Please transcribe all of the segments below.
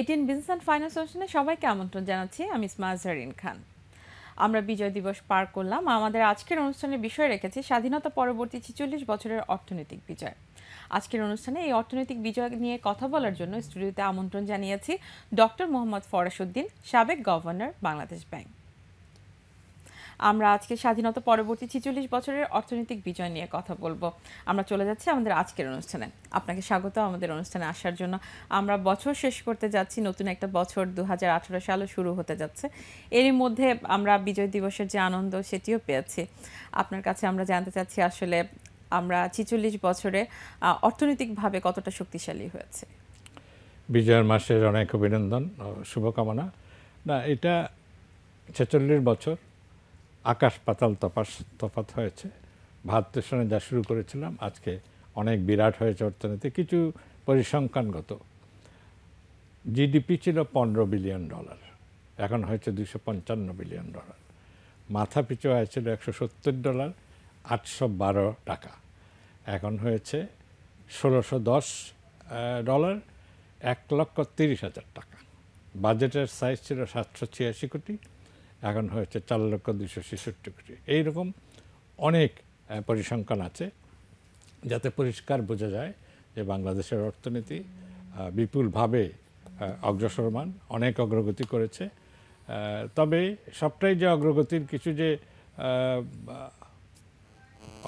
ATN and finance অনুষ্ঠানে সবাইকে আমন্ত্রণ জানাচ্ছি আমি স্মাজারিন খান আমরা বিজয় দিবস পার করলাম আমাদের আজকের অনুষ্ঠানের বিষয় রেখেছি স্বাধীনতা পরবর্তী ছেচল্লিশ বছরের অর্থনৈতিক বিজয় আজকের অনুষ্ঠানে এই অর্থনৈতিক বিজয় নিয়ে কথা বলার জন্য স্টুডিওতে আমন্ত্রণ জানিয়েছি ডক্টর মোহাম্মদ ফরাসুদ্দিন সাবেক গভর্নর বাংলাদেশ ব্যাংক আমরা আজকে স্বাধীনতা পরবর্তী ছিচল্লিশ বছরের অর্থনৈতিক বিজয় নিয়ে কথা বলবো আমরা চলে যাচ্ছি আমাদের আজকের অনুষ্ঠানে আপনাকে স্বাগত আমাদের অনুষ্ঠানে আসার জন্য আমরা বছর শেষ করতে যাচ্ছি নতুন একটা বছর দু সালও শুরু হতে যাচ্ছে এরই মধ্যে আমরা বিজয় দিবসের যে আনন্দ সেটিও পেয়েছি আপনার কাছে আমরা জানতে চাচ্ছি আসলে আমরা ছিচল্লিশ বছরে অর্থনৈতিকভাবে কতটা শক্তিশালী হয়েছে বিজয়ের মাসের অনেক অভিনন্দন শুভকামনা না এটা ছেচল্লিশ বছর আকাশ পাতাল তপাস তফাৎ হয়েছে ভারতের সঙ্গে যা শুরু করেছিলাম আজকে অনেক বিরাট হয়েছে অর্থনীতি কিছু পরিসংখ্যানগত জিডিপি ছিল পনেরো বিলিয়ন ডলার এখন হয়েছে দুশো পঞ্চান্ন বিলিয়ন ডলার মাথা পিছু হয়েছিল একশো সত্তর ডলার আটশো বারো টাকা এখন হয়েছে ষোলোশো দশ ডলার এক লক্ষ তিরিশ হাজার টাকা বাজেটের সাইজ ছিল সাতশো ছিয়াশি কোটি এখন হয়েছে চার লক্ষ দুশো ছেষট্টি কোটি এইরকম অনেক পরিসংখ্যান আছে যাতে পরিষ্কার বোঝা যায় যে বাংলাদেশের অর্থনীতি বিপুলভাবে অগ্রসরমান অনেক অগ্রগতি করেছে তবে সবটাই যে অগ্রগতির কিছু যে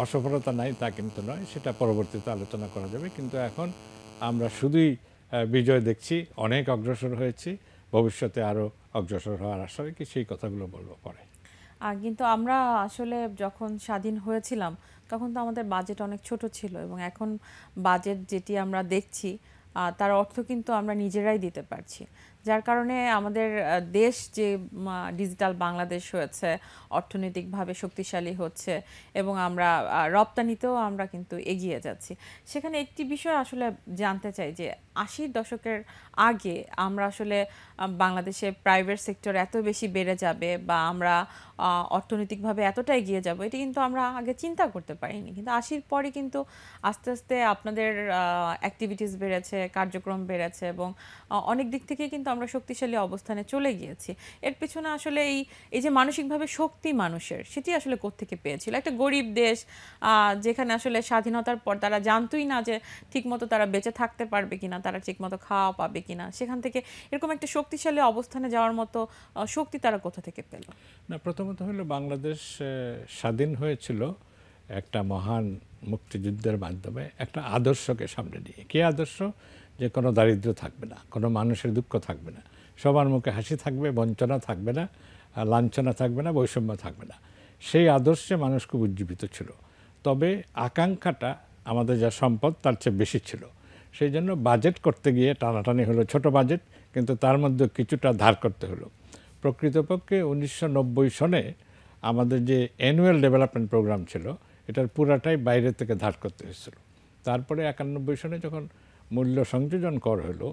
অসফলতা নাই তা কিন্তু নয় সেটা পরবর্তীতে আলোচনা করা যাবে কিন্তু এখন আমরা শুধুই বিজয় দেখছি অনেক অগ্রসর হয়েছি ভবিষ্যতে আরও অগ্রসর হওয়ার আশা রেখে সেই কথাগুলো বলবো পরে কিন্তু আমরা আসলে যখন স্বাধীন হয়েছিলাম তখন তো আমাদের বাজেট অনেক ছোট ছিল এবং এখন বাজেট যেটি আমরা দেখছি তার অর্থ কিন্তু আমরা নিজেরাই দিতে পারছি যার কারণে আমাদের দেশ যে ডিজিটাল বাংলাদেশ হয়েছে অর্থনৈতিকভাবে শক্তিশালী হচ্ছে এবং আমরা রপ্তানিতেও আমরা কিন্তু এগিয়ে যাচ্ছি সেখানে একটি বিষয় আসলে জানতে চাই যে আশির দশকের আগে আমরা আসলে বাংলাদেশে প্রাইভেট সেক্টর এত বেশি বেড়ে যাবে বা আমরা অর্থনৈতিকভাবে এতটা এগিয়ে যাব এটি কিন্তু আমরা আগে চিন্তা করতে পারিনি কিন্তু আশির পরে কিন্তু আস্তে আস্তে আপনাদের অ্যাক্টিভিটিস বেড়েছে কার্যক্রম বেড়েছে এবং অনেক দিক থেকে কিন্তু আমরা শক্তিশালী অবস্থানে চলে গিয়েছি এর পিছনে আসলে এই এই যে মানসিকভাবে শক্তি মানুষের সেটি আসলে থেকে পেয়েছিল একটা গরিব দেশ যেখানে আসলে স্বাধীনতার পর তারা জানতোই না যে ঠিকমতো তারা বেঁচে থাকতে পারবে কিনা তারা ঠিকমতো খাওয়া পাবে কিনা সেখান থেকে এরকম একটা শক্তিশালী অবস্থানে যাওয়ার মতো শক্তি তারা কোথা থেকে পেল না প্রথমত হলো বাংলাদেশ স্বাধীন হয়েছিল একটা মহান মুক্তিযুদ্ধের মাধ্যমে একটা আদর্শকে সামনে নিয়ে কে আদর্শ যে কোনো দারিদ্র থাকবে না কোনো মানুষের দুঃখ থাকবে না সবার মুখে হাসি থাকবে বঞ্চনা থাকবে না লাঞ্ছনা থাকবে না বৈষম্য থাকবে না সেই আদর্শে মানুষ খুব উজ্জীবিত ছিল তবে আকাঙ্ক্ষাটা আমাদের যা সম্পদ তার চেয়ে বেশি ছিল সেই জন্য বাজেট করতে গিয়ে টানাটানি হলো ছোট বাজেট কিন্তু তার মধ্যে কিছুটা ধার করতে হলো প্রকৃতপক্ষে উনিশশো সনে আমাদের যে অ্যানুয়াল ডেভেলপমেন্ট প্রোগ্রাম ছিল এটার পুরাটাই বাইরে থেকে ধার করতে হয়েছিল তারপরে একানব্বই সনে যখন মূল্য সংযোজন কর হলো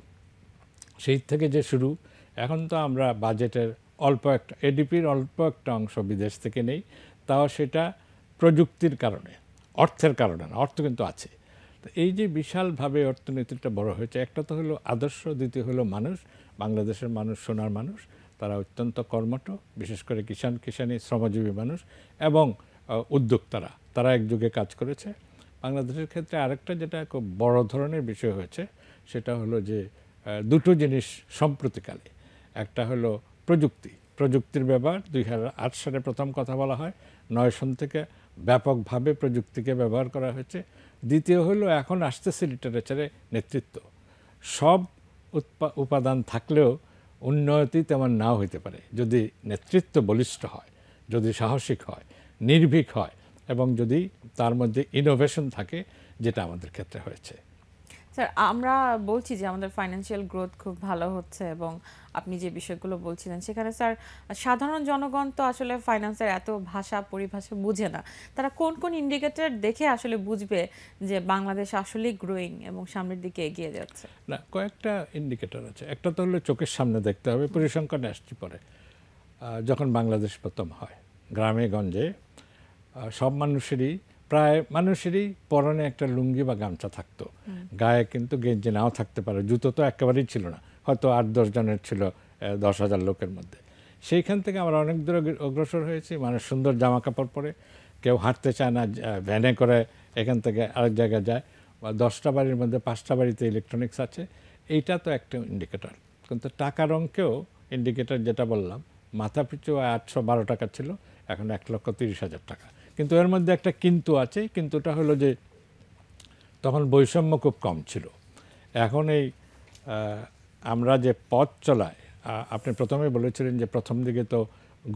সেই থেকে যে শুরু এখন তো আমরা বাজেটের অল্প একটা এডিপির অল্প একটা অংশ বিদেশ থেকে নেই তাও সেটা প্রযুক্তির কারণে অর্থের কারণে না অর্থ কিন্তু আছে তো এই যে বিশালভাবে অর্থনীতিটা বড় হয়েছে একটা তো হলো আদর্শ দ্বিতীয় হলো মানুষ বাংলাদেশের মানুষ সোনার মানুষ তারা অত্যন্ত কর্মঠ বিশেষ করে কিষাণ কিষাণী শ্রমজীবী মানুষ এবং উদ্যোক্তারা তারা একযুগে কাজ করেছে বাংলাদেশের ক্ষেত্রে আরেকটা যেটা খুব বড় ধরনের বিষয় হয়েছে সেটা হলো যে দুটো জিনিস সম্প্রতিকালে একটা হলো প্রযুক্তি প্রযুক্তির ব্যবহার দুই সালে প্রথম কথা বলা হয় নয় সন থেকে ব্যাপকভাবে প্রযুক্তিকে ব্যবহার করা হয়েছে দ্বিতীয় হলো এখন আসতেছে লিটারেচারে নেতৃত্ব সব উপাদান থাকলেও উন্নয়তি তেমন নাও হইতে পারে যদি নেতৃত্ব বলিষ্ঠ হয় যদি সাহসিক হয় নির্ভীক হয় এবং যদি তার মধ্যে ইনোভেশন থাকে যেটা আমাদের ক্ষেত্রে হয়েছে স্যার আমরা বলছি যে আমাদের ফাইন্যান্সিয়াল গ্রোথ খুব ভালো হচ্ছে এবং আপনি যে বিষয়গুলো বলছিলেন সেখানে স্যার সাধারণ জনগণ তো আসলে ফাইন্যান্সের এত ভাষা পরিভাষা বুঝে না তারা কোন কোন ইন্ডিকেটর দেখে আসলে বুঝবে যে বাংলাদেশ আসলেই গ্রোয়িং এবং সামনের দিকে এগিয়ে যাচ্ছে না কয়েকটা ইন্ডিকেটর আছে একটা তো হলো চোখের সামনে দেখতে হবে পরিসংখ্যানে আসছে পরে যখন বাংলাদেশ প্রথম হয় গ্রামে গঞ্জে সব মানুষেরই প্রায় মানুষেরই পরনে একটা লুঙ্গি বা গামছা থাকতো গায়ে কিন্তু গেঞ্জি নাও থাকতে পারে জুতো তো একেবারেই ছিল না হয়তো আট দশ জনের ছিল দশ হাজার লোকের মধ্যে সেইখান থেকে আমরা অনেক দূরে অগ্রসর হয়েছি মানুষ সুন্দর জামা কাপড় পরে কেউ হাঁটতে চায় না ভ্যানে করে এখান থেকে আরেক জায়গায় যায় বা দশটা বাড়ির মধ্যে পাঁচটা বাড়িতে ইলেকট্রনিক্স আছে এইটা তো একটা ইন্ডিকেটর কিন্তু টাকার অঙ্কেও ইন্ডিকেটর যেটা বললাম মাথা পিছু আটশো বারো টাকা ছিল এখন এক লক্ষ তিরিশ হাজার টাকা কিন্তু এর মধ্যে একটা কিন্তু আছে কিন্তুটা হলো যে তখন বৈষম্য খুব কম ছিল এখন এই আমরা যে পথ চলায় আপনি প্রথমে বলেছিলেন যে প্রথম দিকে তো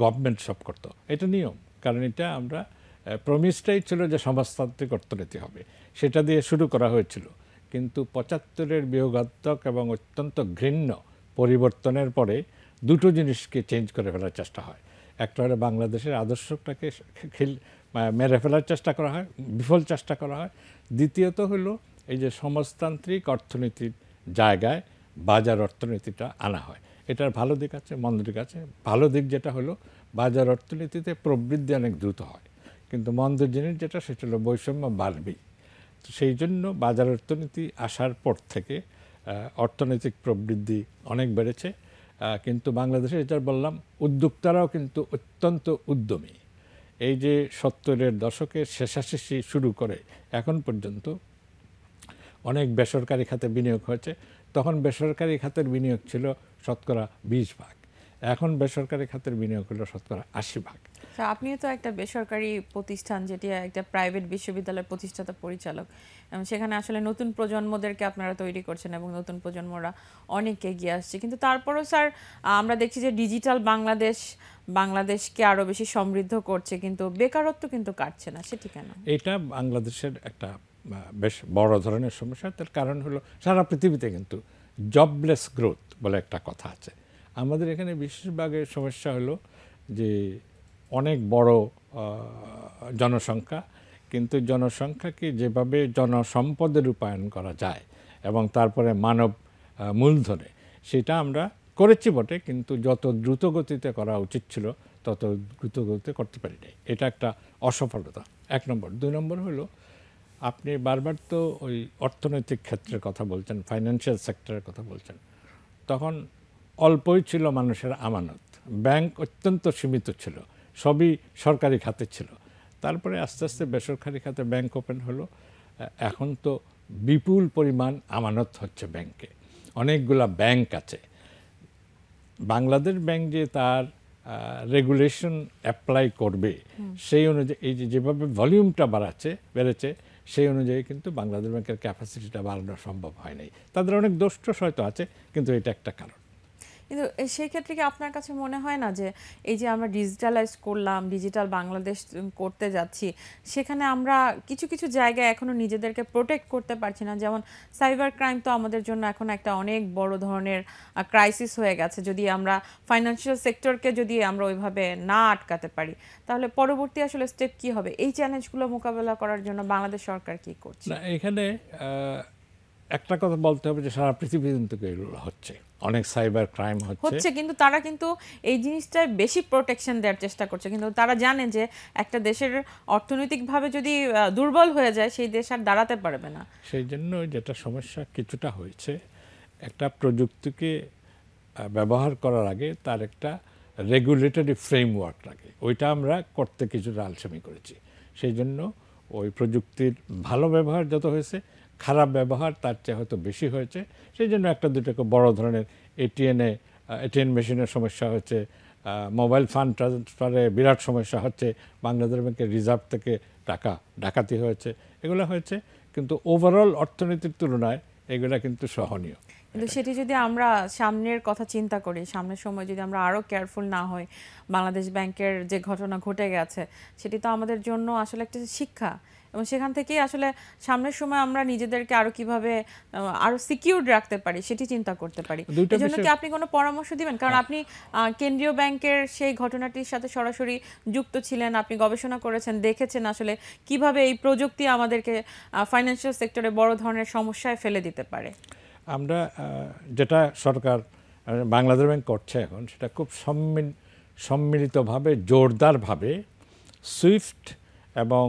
গভর্নমেন্ট সব করতো এটা নিয়ম কারণ এটা আমরা প্রমিসটাই ছিল যে সমাজতান্ত্রিক অর্থনীতি হবে সেটা দিয়ে শুরু করা হয়েছিল কিন্তু পঁচাত্তরের বিয়োগাত্মক এবং অত্যন্ত ঘৃণ্য পরিবর্তনের পরে দুটো জিনিসকে চেঞ্জ করে ফেলার চেষ্টা হয় একটা হলো বাংলাদেশের আদর্শটাকে মেরে ফেলার চেষ্টা করা হয় বিফল চেষ্টা করা হয় দ্বিতীয়ত হল এই যে সমাজতান্ত্রিক অর্থনীতির জায়গায় বাজার অর্থনীতিটা আনা হয় এটার ভালো দিক আছে মন্দ দিক আছে ভালো দিক যেটা হলো বাজার অর্থনীতিতে প্রবৃদ্ধি অনেক দ্রুত হয় কিন্তু মন্দ জিনিস যেটা সেটা হলো বৈষম্য বাড়বেই তো সেই জন্য বাজার অর্থনীতি আসার পর থেকে অর্থনৈতিক প্রবৃদ্ধি অনেক বেড়েছে কিন্তু বাংলাদেশে এটা বললাম উদ্যোক্তারাও কিন্তু অত্যন্ত উদ্যমী এই যে সত্তরের দশকের শেষাশেষি শুরু করে এখন পর্যন্ত অনেক বেসরকারি খাতে বিনিয়োগ হয়েছে তখন বেসরকারি খাতের বিনিয়োগ ছিল শতকরা বিশ ভাগ এখন বেসরকারি খাতের বিনিয়োগ হলো শতকরা আশি ভাগ তা আচ্ছা, আপনিও তো একটা বেসরকারি প্রতিষ্ঠান যেটি একটা প্রাইভেট বিশ্ববিদ্যালয়ের প্রতিষ্ঠাতা পরিচালক সেখানে আসলে নতুন প্রজন্মদেরকে আপনারা তৈরি করছেন এবং নতুন প্রজন্মরা অনেক এগিয়ে আসছে কিন্তু তারপরও স্যার আমরা দেখছি যে ডিজিটাল বাংলাদেশ বাংলাদেশকে আরও বেশি সমৃদ্ধ করছে কিন্তু বেকারত্ব কিন্তু কাটছে না সেটি কেন এটা বাংলাদেশের একটা বেশ বড় ধরনের সমস্যা তার কারণ হলো সারা পৃথিবীতে কিন্তু জবলেস গ্রোথ বলে একটা কথা আছে আমাদের এখানে বিশেষভাগের সমস্যা হলো যে অনেক বড় জনসংখ্যা কিন্তু জনসংখ্যাকে যেভাবে জনসম্পদে রূপায়ণ করা যায় এবং তারপরে মানব মূলধনে সেটা আমরা করেছি বটে কিন্তু যত দ্রুত গতিতে করা উচিত ছিল তত দ্রুত গতিতে করতে পারি নাই এটা একটা অসফলতা এক নম্বর দুই নম্বর হলো আপনি বারবার তো ওই অর্থনৈতিক ক্ষেত্রের কথা বলছেন ফাইন্যান্সিয়াল সেক্টরের কথা বলছেন তখন অল্পই ছিল মানুষের আমানত ব্যাংক অত্যন্ত সীমিত ছিল সবই সরকারি খাতে ছিল তারপরে আস্তে আস্তে বেসরকারি খাতে ব্যাংক ওপেন হলো এখন তো বিপুল পরিমাণ আমানত হচ্ছে ব্যাংকে অনেকগুলা ব্যাংক আছে বাংলাদেশ ব্যাংক যে তার রেগুলেশন অ্যাপ্লাই করবে সেই অনুযায়ী এই যেভাবে ভলিউমটা বাড়াচ্ছে বেড়েছে সেই অনুযায়ী কিন্তু বাংলাদেশ ব্যাংকের ক্যাপাসিটিটা বাড়ানো সম্ভব হয় নাই তাদের অনেক দোষ হয়তো আছে কিন্তু এটা একটা কারণ কিন্তু সেই ক্ষেত্রে কি আপনার কাছে মনে হয় না যে এই যে আমরা ডিজিটালাইজ করলাম ডিজিটাল বাংলাদেশ করতে যাচ্ছি সেখানে আমরা কিছু কিছু জায়গায় এখনও নিজেদেরকে প্রোটেক্ট করতে পারছি না যেমন সাইবার ক্রাইম তো আমাদের জন্য এখন একটা অনেক বড় ধরনের ক্রাইসিস হয়ে গেছে যদি আমরা ফাইন্যান্সিয়াল সেক্টরকে যদি আমরা ওইভাবে না আটকাতে পারি তাহলে পরবর্তী আসলে স্টেপ কি হবে এই চ্যালেঞ্জগুলো মোকাবেলা করার জন্য বাংলাদেশ সরকার কি করছে এখানে একটা কথা বলতে হবে যে সারা পৃথিবী কিন্তু এগুলো হচ্ছে অনেক সাইবার ক্রাইম হচ্ছে হচ্ছে কিন্তু তারা কিন্তু এই জিনিসটা বেশি প্রোটেকশন দেওয়ার চেষ্টা করছে কিন্তু তারা জানে যে একটা দেশের অর্থনৈতিকভাবে যদি দুর্বল হয়ে যায় সেই দেশ আর দাঁড়াতে পারবে না সেই জন্য যেটা সমস্যা কিছুটা হয়েছে একটা প্রযুক্তিকে ব্যবহার করার আগে তার একটা রেগুলেটরি ফ্রেমওয়ার্ক লাগে ওইটা আমরা করতে কিছুটা আলসামি করেছি সেই জন্য ওই প্রযুক্তির ভালো ব্যবহার যত হয়েছে খারাপ ব্যবহার তার চেয়ে হয়তো বেশি হয়েছে সেই জন্য একটা দুটোকে বড় ধরনের এটিএনএ এটিএম মেশিনের সমস্যা হচ্ছে মোবাইল ফান্ড ট্রান্সফারে বিরাট সমস্যা হচ্ছে বাংলাদেশ ব্যাংকের রিজার্ভ থেকে টাকা ডাকাতি হয়েছে এগুলো হয়েছে কিন্তু ওভারঅল অর্থনীতির তুলনায় এগুলো কিন্তু সহনীয় কিন্তু সেটি যদি আমরা সামনের কথা চিন্তা করি সামনের সময় যদি আমরা আরও কেয়ারফুল না হই বাংলাদেশ ব্যাংকের যে ঘটনা ঘটে গেছে সেটি তো আমাদের জন্য আসলে একটা শিক্ষা এবং সেখান থেকেই আসলে সামনের সময় আমরা নিজেদেরকে আরো কিভাবে আরো সিকিউরড রাখতে পারি সেটি চিন্তা করতে পারি এজন্য কি আপনি কোনো পরামর্শ দিবেন কারণ হ্যাঁ। আপনি কেন্দ্রীয় ব্যাংকের সেই ঘটনাটির সাথে সরাসরি যুক্ত ছিলেন আপনি গবেষণা করেছেন দেখেছেন আসলে কিভাবে এই প্রযুক্তি আমাদেরকে ফাইন্যান্সিয়াল সেক্টরে বড় ধরনের সমস্যায় ফেলে দিতে পারে আমরা যেটা সরকার বাংলাদেশ ব্যাংক করছে এখন সেটা খুব সম্মিলিতভাবে জোরদারভাবে সুইফট এবং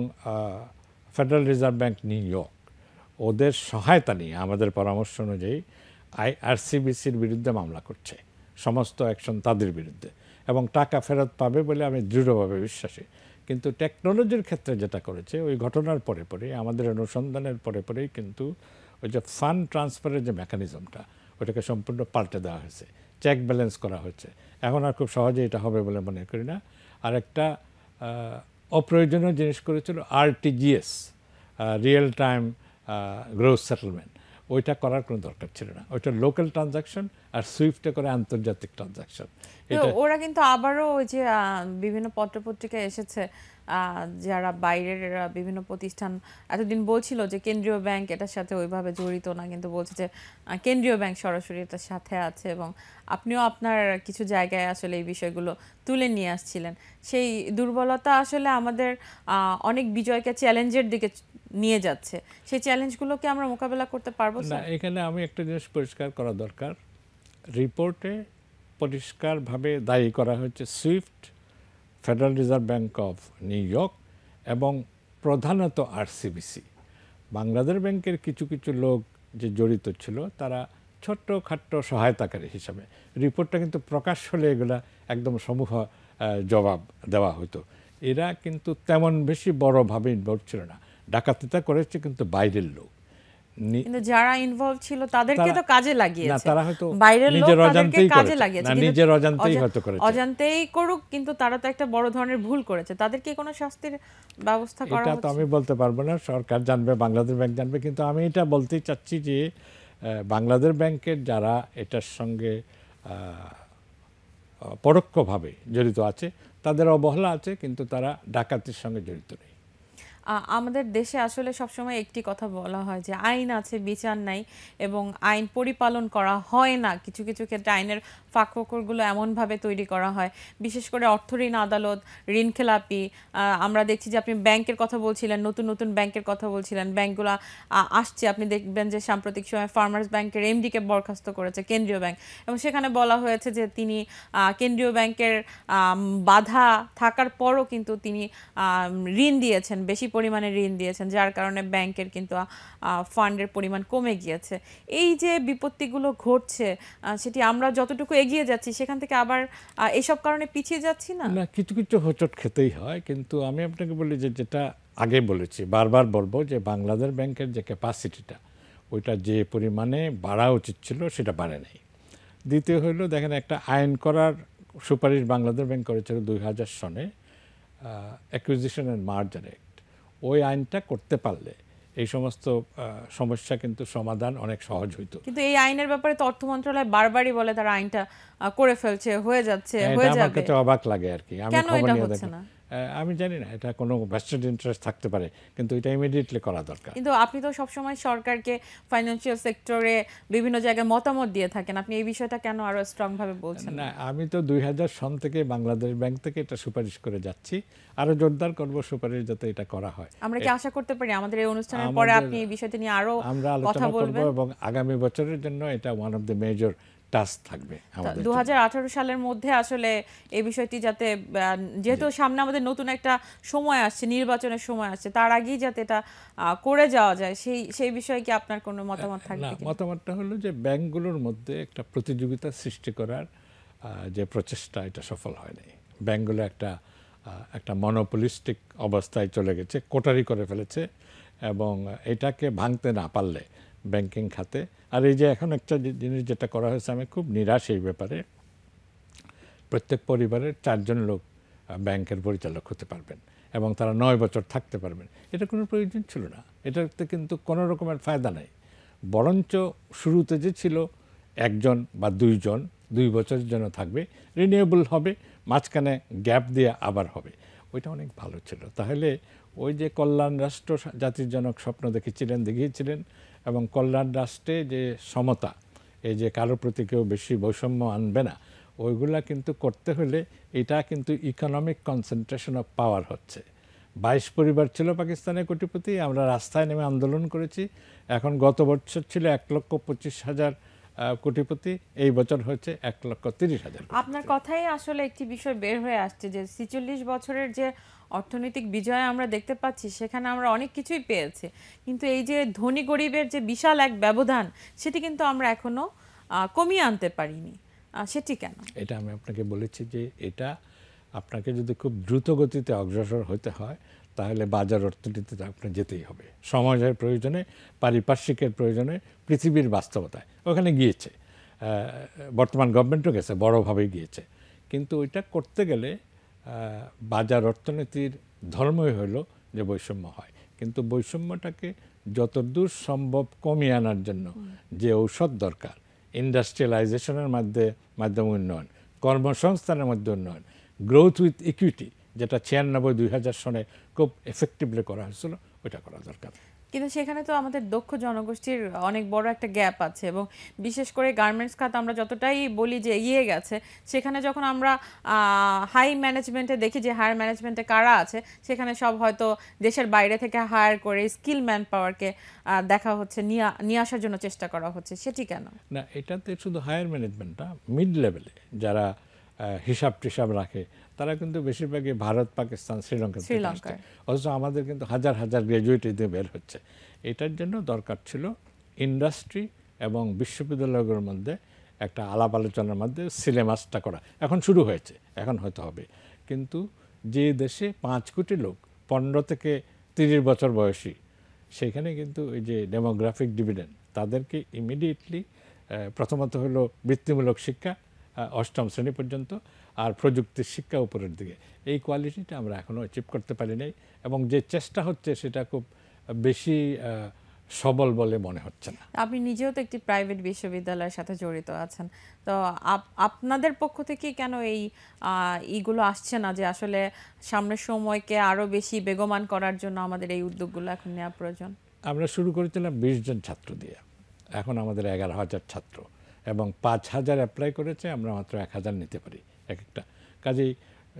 Federal Reserve Bank New York ওদের সহায়তা নিয়ে আমাদের পরামর্শ অনুযায়ী আইআরসিবিসির বিরুদ্ধে মামলা করছে সমস্ত অ্যাকশন তাদের বিরুদ্ধে এবং টাকা ফেরত পাবে বলে আমি দৃঢ়ভাবে বিশ্বাসী কিন্তু টেকনোলজির ক্ষেত্রে যেটা করেছে ওই ঘটনার পরে পরে আমাদের অনুসন্ধানের পরে পরেই কিন্তু ওই যে ফান্ড ট্রান্সফারের যে মেকানিজমটা ওটাকে সম্পূর্ণ পাল্টে দেওয়া হয়েছে চেক ব্যালেন্স করা হয়েছে এখন আর খুব সহজে এটা হবে বলে মনে করি না আর একটা অপ্রয়োজনীয় জিনিস করেছিল RTGS real time growth settlement ওইটা করার কোনো দরকার ছিল না ওইটা লোকাল ট্রানজাকশন আর সুইফটে করে আন্তর্জাতিক ট্রানজাকশন ওরা কিন্তু আবারও ওই যে বিভিন্ন পত্রপত্রিকায় এসেছে যারা বাইরের বিভিন্ন প্রতিষ্ঠান এতদিন বলছিল যে কেন্দ্রীয় ব্যাংক এটার সাথে ওইভাবে জড়িত না কিন্তু বলছে যে কেন্দ্রীয় ব্যাংক সরাসরি এটার সাথে আছে এবং আপনিও আপনার কিছু জায়গায় আসলে এই বিষয়গুলো তুলে নিয়ে আসছিলেন সেই দুর্বলতা আসলে আমাদের অনেক বিজয়কে চ্যালেঞ্জের দিকে নিয়ে যাচ্ছে সেই চ্যালেঞ্জগুলোকে আমরা মোকাবেলা করতে পারবো না এখানে আমি একটা জিনিস পরিষ্কার করা দরকার রিপোর্টে পরিষ্কারভাবে দায়ী করা হয়েছে SWIFT Federal Reserve Bank of New York এবং প্রধানত আরসিবিসি বাংলাদেশ ব্যাংকের কিছু কিছু লোক যে জড়িত ছিল তারা ছোট্ট খাট্ট সহায়তাকারী হিসাবে রিপোর্টটা কিন্তু প্রকাশ হলে এগুলা একদম সমূহ জবাব দেওয়া হতো এরা কিন্তু তেমন বেশি বড়ভাবে ইনভলভ ছিল না ডাকাতিতা করেছে কিন্তু বাইরের লোক কিন্তু যারা ইনভলভ ছিল তাদেরকে তো কাজে লাগিয়েছে না তারা হয়তো বাইরের লোক তাদেরকে কাজে লাগিয়েছে না নিজের অজান্তেই হয়তো করেছে অজান্তেই করুক কিন্তু তারা তো একটা বড় ধরনের ভুল করেছে তাদেরকে কোনো শাস্তির ব্যবস্থা করা এটা তো আমি বলতে পারবো না সরকার জানবে বাংলাদেশ ব্যাংক জানবে কিন্তু আমি এটা বলতে চাচ্ছি যে বাংলাদেশ ব্যাংকের যারা এটার সঙ্গে পরোক্ষভাবে জড়িত আছে তাদের অবহেলা আছে কিন্তু তারা ডাকাতির সঙ্গে জড়িত নেই আমাদের দেশে আসলে সবসময় একটি কথা বলা হয় যে আইন আছে বিচার নাই এবং আইন পরিপালন করা হয় না কিছু কিছু ক্ষেত্রে আইনের ফাঁকফোকরগুলো এমনভাবে তৈরি করা হয় বিশেষ করে অর্থঋণ আদালত ঋণ খেলাপি আমরা দেখছি যে আপনি ব্যাংকের কথা বলছিলেন নতুন নতুন ব্যাংকের কথা বলছিলেন ব্যাংকগুলো আসছে আপনি দেখবেন যে সাম্প্রতিক সময় ফার্মার্স ব্যাংকের এমডিকে বরখাস্ত করেছে কেন্দ্রীয় ব্যাংক এবং সেখানে বলা হয়েছে যে তিনি কেন্দ্রীয় ব্যাংকের বাধা থাকার পরও কিন্তু তিনি ঋণ দিয়েছেন বেশি পরিমাণে ঋণ দিয়েছেন যার কারণে ব্যাংকের কিন্তু ফান্ডের পরিমাণ কমে গিয়েছে এই যে বিপত্তিগুলো ঘটছে সেটি আমরা যতটুকু এগিয়ে যাচ্ছি সেখান থেকে আবার এসব কারণে পিছিয়ে যাচ্ছি না না কিছু কিছু হোচট খেতেই হয় কিন্তু আমি আপনাকে বলি যে যেটা আগে বলেছি বারবার বলবো যে বাংলাদেশ ব্যাংকের যে ক্যাপাসিটিটা ওইটা যে পরিমাণে বাড়া উচিত ছিল সেটা বাড়ে নাই দ্বিতীয় হলো দেখেন একটা আইন করার সুপারিশ বাংলাদেশ ব্যাংক করেছিল দুই হাজার সনে অ্যাকুইজিশন অ্যান্ড মার্জারে ওই আইনটা করতে পারলে এই সমস্ত সমস্যা কিন্তু সমাধান অনেক সহজ হইতো কিন্তু এই আইনের ব্যাপারে তো অর্থ মন্ত্রণালয় বারবারই বলে তারা আইনটা করে ফেলছে হয়ে যাচ্ছে হ্যাঁ, হয়ে যাবে আমাকে তো অবাক লাগে আর কি আমি খবর নিয়ে আমি জানি না এটা কোনো ভেস্টেড ইন্টারেস্ট থাকতে পারে কিন্তু এটা ইমিডিয়েটলি করা দরকার কিন্তু আপনি তো সবসময় সরকারকে ফাইন্যান্সিয়াল সেক্টরে বিভিন্ন জায়গায় মতামত দিয়ে থাকেন আপনি এই বিষয়টা কেন আরও স্ট্রংভাবে বলছেন না আমি তো দুই সন থেকে বাংলাদেশ ব্যাংক থেকে এটা সুপারিশ করে যাচ্ছি আরও জোরদার করব সুপারিশ যাতে এটা করা হয় আমরা কি আশা করতে পারি আমাদের এই অনুষ্ঠানের পরে আপনি এই বিষয়টি নিয়ে আরও আমরা আলোচনা করব এবং আগামী বছরের জন্য এটা one of the major touch থাকবে দু হাজার সালের মধ্যে আসলে এই বিষয়টি যাতে যেহেতু সামনে আমাদের নতুন একটা সময় আসছে নির্বাচনের সময় আসছে তার আগেই যাতে এটা করে যাওয়া যায় সেই সেই বিষয়ে কি আপনার কোনো মতামত থাকবে মতামতটা হলো যে ব্যাংকগুলোর মধ্যে একটা প্রতিযোগিতা সৃষ্টি করার যে প্রচেষ্টা এটা সফল হয়নি ব্যাংকগুলো একটা একটা মনোপলিস্টিক অবস্থায় চলে গেছে কোটারি করে ফেলেছে এবং এটাকে ভাঙতে না পারলে ব্যাংকিং খাতে আর এই যে এখন একটা জিনিস যেটা করা হয়েছে আমি খুব নিরাশ এই ব্যাপারে প্রত্যেক পরিবারের চারজন লোক ব্যাংকের পরিচালক হতে পারবেন এবং তারা নয় বছর থাকতে পারবেন এটা কোনো প্রয়োজন ছিল না এটাতে কিন্তু কোনো রকমের ফায়দা নাই বরঞ্চ শুরুতে যে ছিল একজন বা দুইজন দুই বছরের জন্য থাকবে রিনিউয়েবল হবে মাঝখানে গ্যাপ দিয়ে আবার হবে ওইটা অনেক ভালো ছিল তাহলে ওই যে কল্যাণ রাষ্ট্র জাতির জনক স্বপ্ন দেখেছিলেন দেখিয়েছিলেন এবং কল্যাণ রাষ্ট্রে যে সমতা এই যে কারোর প্রতি কেউ বেশি বৈষম্য আনবে না ওইগুলা কিন্তু করতে হলে এটা কিন্তু ইকোনমিক কনসেন্ট্রেশন অফ পাওয়ার হচ্ছে বাইশ পরিবার ছিল পাকিস্তানের কোটিপতি আমরা রাস্তায় নেমে আন্দোলন করেছি এখন গত বছর ছিল এক লক্ষ পঁচিশ হাজার কোটিপতি এই বছর হচ্ছে এক লক্ষ তিরিশ হাজার আপনার কথাই আসলে একটি বিষয় বের হয়ে আসছে যে সিচল্লিশ বছরের যে অর্থনৈতিক বিজয় আমরা দেখতে পাচ্ছি সেখানে আমরা অনেক কিছুই পেয়েছি কিন্তু এই যে ধনী গরিবের যে বিশাল এক ব্যবধান সেটি কিন্তু আমরা এখনও কমিয়ে আনতে পারিনি সেটি কেন এটা আমি আপনাকে বলেছি যে এটা আপনাকে যদি খুব দ্রুত গতিতে অগ্রসর হতে হয় তাহলে বাজার অর্থনীতিতে আপনার যেতেই হবে সমাজের প্রয়োজনে পারিপার্শ্বিকের প্রয়োজনে পৃথিবীর বাস্তবতায় ওখানে গিয়েছে বর্তমান গভর্নমেন্টও গেছে বড়োভাবে গিয়েছে কিন্তু ওইটা করতে গেলে বাজার অর্থনীতির ধর্মই হলো যে বৈষম্য হয় কিন্তু বৈষম্যটাকে যতদূর সম্ভব কমিয়ে আনার জন্য যে ঔষধ দরকার ইন্ডাস্ট্রিয়ালাইজেশনের মাধ্যমে মাধ্যমে উন্নয়ন কর্মসংস্থানের মধ্যে উন্নয়ন গ্রোথ উইথ ইকুইটি যেটা ছিয়ানব্বই দুই হাজার সনে খুব এফেক্টিভলি করা হয়েছিল ওইটা করা দরকার কিন্তু সেখানে তো আমাদের দক্ষ জনগোষ্ঠীর অনেক বড় একটা গ্যাপ আছে এবং বিশেষ করে গার্মেন্টস খাত আমরা যতটাই বলি যে এগিয়ে গেছে সেখানে যখন আমরা হাই ম্যানেজমেন্টে দেখি যে হায়ার ম্যানেজমেন্টে কারা আছে সেখানে সব হয়তো দেশের বাইরে থেকে হায়ার করে স্কিল ম্যান পাওয়ারকে দেখা হচ্ছে নিয়ে নিয়ে আসার জন্য চেষ্টা করা হচ্ছে সেটি কেন না এটাতে শুধু হায়ার ম্যানেজমেন্টটা মিড লেভেলে যারা হিসাব টিসাব রাখে তারা কিন্তু বেশিরভাগই ভারত পাকিস্তান শ্রীলঙ্কা শ্রীলঙ্কা অথচ আমাদের কিন্তু হাজার হাজার গ্র্যাজুয়েট এতে বের হচ্ছে এটার জন্য দরকার ছিল ইন্ডাস্ট্রি এবং বিশ্ববিদ্যালয়গুলোর মধ্যে একটা আলাপ আলোচনার মধ্যে সিলেবাসটা করা এখন শুরু হয়েছে এখন হয়তো হবে কিন্তু যে দেশে পাঁচ কোটি লোক পনেরো থেকে তিরিশ বছর বয়সী সেখানে কিন্তু এই যে ডেমোগ্রাফিক ডিভিডেন্ড তাদেরকে ইমিডিয়েটলি প্রথমত হলো বৃত্তিমূলক শিক্ষা অষ্টম শ্রেণী পর্যন্ত আর প্রযুক্তির শিক্ষা উপরের দিকে এই কোয়ালিটিটা আমরা এখনও অ্যাচিভ করতে পারি নাই এবং যে চেষ্টা হচ্ছে সেটা খুব বেশি সবল বলে মনে হচ্ছে না আপনি নিজেও তো একটি প্রাইভেট বিশ্ববিদ্যালয়ের সাথে জড়িত আছেন তো আপনাদের পক্ষ থেকে কেন এই ইগুলো আসছে না যে আসলে সামনের সময়কে আরও বেশি বেগমান করার জন্য আমাদের এই উদ্যোগগুলো এখন নেওয়া প্রয়োজন আমরা শুরু করেছিলাম বিশ জন ছাত্র দিয়ে এখন আমাদের এগারো হাজার ছাত্র এবং পাঁচ হাজার অ্যাপ্লাই করেছে আমরা মাত্র এক হাজার নিতে পারি এক একটা কাজেই